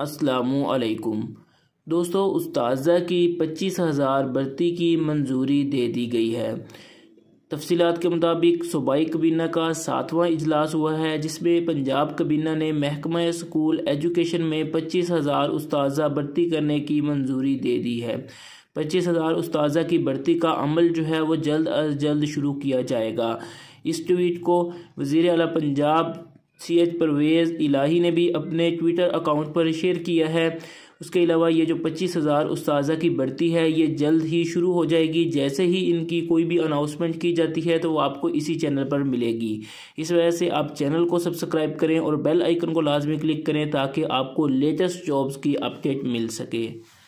असलकुम दोस्तों उस्ताजा की पच्चीस हज़ार भर्ती की मंजूरी दे दी गई है तफसीत के मुताबिक सूबाई कबीना का सातवां इजलास हुआ है जिसमें पंजाब कबीना ने महकमा स्कूल एजुकेशन में पच्चीस हज़ार उसताज़ा भर्ती करने की मंजूरी दे दी है पच्चीस हज़ार उसताज़ा की भर्ती का अमल जो है वो जल्द अज जल्द शुरू किया जाएगा इस ट्वीट को वज़ी अला पंजाब सी एच परवेज़ इलाही ने भी अपने ट्विटर अकाउंट पर शेयर किया है उसके अलावा ये जो पच्चीस हज़ार उस्ताजा की बढ़ती है ये जल्द ही शुरू हो जाएगी जैसे ही इनकी कोई भी अनाउंसमेंट की जाती है तो वो आपको इसी चैनल पर मिलेगी इस वजह से आप चैनल को सब्सक्राइब करें और बेल आइकन को लाजमी क्लिक करें ताकि आपको लेटेस्ट जॉब्स की अपडेट मिल सके